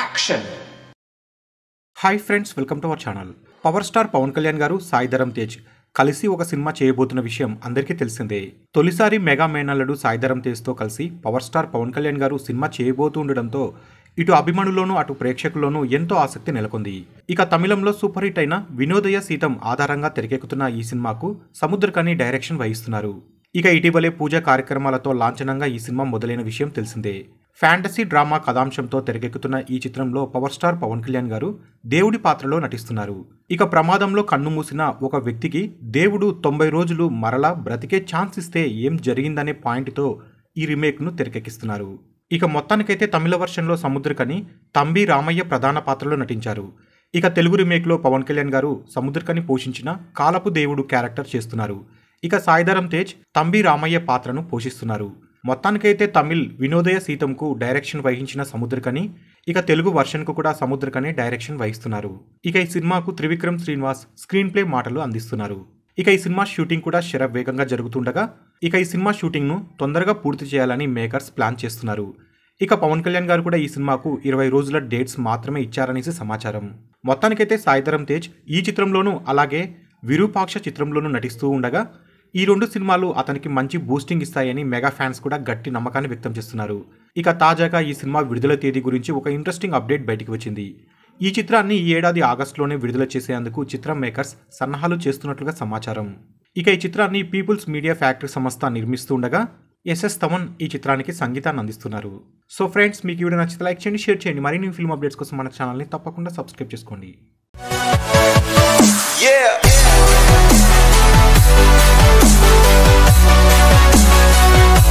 action hi friends welcome to our channel power star Pawan Kalyan గారు సాయిధరం తేజ్ కలిసి ఒక సినిమా చేయబోతున్న విషయం అందరికీ తెలిసిందే తొలిసారి మెగా మేనల్లుడు సాయిధరం తేజ్తో కలిసి పవర్ స్టార్ పవన్ కళ్యాణ్ గారు సినిమా ఉండడంతో ఇటు అభిమానుల్లోనూ అటు ప్రేక్షకుల్లోనూ ఎంతో ఆసక్తి నెలకొంది ఇక తమిళంలో సూపర్ హిట్ అయిన వినోదయ సీతం ఆధారంగా తెరకెక్కుతున్న ఈ సినిమాకు సముద్రకని డైరెక్షన్ వహిస్తున్నారు ఇక ఇటీవలే పూజ కార్యక్రమాలతో లాంఛనంగా ఈ సినిమా మొదలైన విషయం తెలిసిందే ఫ్యాంటసీ డ్రామా కథాంశంతో తెరకెక్కుతున్న ఈ చిత్రంలో పవర్ స్టార్ పవన్ కళ్యాణ్ గారు దేవుడి పాత్రలో నటిస్తున్నారు ఇక ప్రమాదంలో కన్నుమూసిన ఒక వ్యక్తికి దేవుడు తొంభై రోజులు మరలా బ్రతికే ఛాన్స్ ఇస్తే ఏం జరిగిందనే పాయింట్తో ఈ రీమేక్ను తెరకెక్కిస్తున్నారు ఇక మొత్తానికైతే తమిళ వర్షన్లో సముద్రకని తంబి రామయ్య ప్రధాన పాత్రలో నటించారు ఇక తెలుగు రీమేక్లో పవన్ కళ్యాణ్ గారు సముద్రకని పోషించిన కాలపు దేవుడు క్యారెక్టర్ చేస్తున్నారు ఇక సాయిధరం తేజ్ తంబి రామయ్య పాత్రను పోషిస్తున్నారు మొత్తానికైతే తమిళ్ వినోదయ సీతంకు డైరెక్షన్ వహించిన సముద్రకని ఇక తెలుగు వర్షన్కు కూడా సముద్రకనే డైరెక్షన్ వహిస్తున్నారు ఇక ఈ సినిమాకు త్రివిక్రమ్ శ్రీనివాస్ స్క్రీన్ ప్లే మాటలు అందిస్తున్నారు ఇక ఈ సినిమా షూటింగ్ కూడా శర వేగంగా జరుగుతుండగా ఇక ఈ సినిమా షూటింగ్ను తొందరగా పూర్తి చేయాలని మేకర్స్ ప్లాన్ చేస్తున్నారు ఇక పవన్ కళ్యాణ్ గారు కూడా ఈ సినిమాకు ఇరవై రోజుల డేట్స్ మాత్రమే ఇచ్చారనేసి సమాచారం మొత్తానికైతే సాయిధరం తేజ్ ఈ చిత్రంలోనూ అలాగే విరూపాక్ష చిత్రంలోనూ నటిస్తూ ఉండగా ఈ రెండు సినిమాలు అతనికి మంచి బూస్టింగ్ ఇస్తాయని మెగా ఫ్యాన్స్ కూడా గట్టి నమ్మకాన్ని వ్యక్తం చేస్తున్నారు ఇక తాజాగా ఈ సినిమా విడుదల తేదీ గురించి ఒక ఇంట్రెస్టింగ్ అప్డేట్ బయటికి వచ్చింది ఈ చిత్రాన్ని ఈ ఏడాది ఆగస్టులోనే విడుదల చేసేందుకు చిత్రం మేకర్స్ సన్నాహాలు చేస్తున్నట్లుగా సమాచారం ఇక ఈ చిత్రాన్ని పీపుల్స్ మీడియా ఫ్యాక్టరీ సంస్థ నిర్మిస్తూ ఉండగా ఎస్ఎస్ తమన్ ఈ చిత్రానికి సంగీతాన్ని అందిస్తున్నారు సో ఫ్రెండ్స్ మీకు వీడియో నచ్చితే లైక్ చేయండి షేర్ చేయండి మరిన్ని ఫిల్మ్ అప్డేట్స్ కోసం మన ఛానల్ని తప్పకుండా సబ్స్క్రైబ్ చేసుకోండి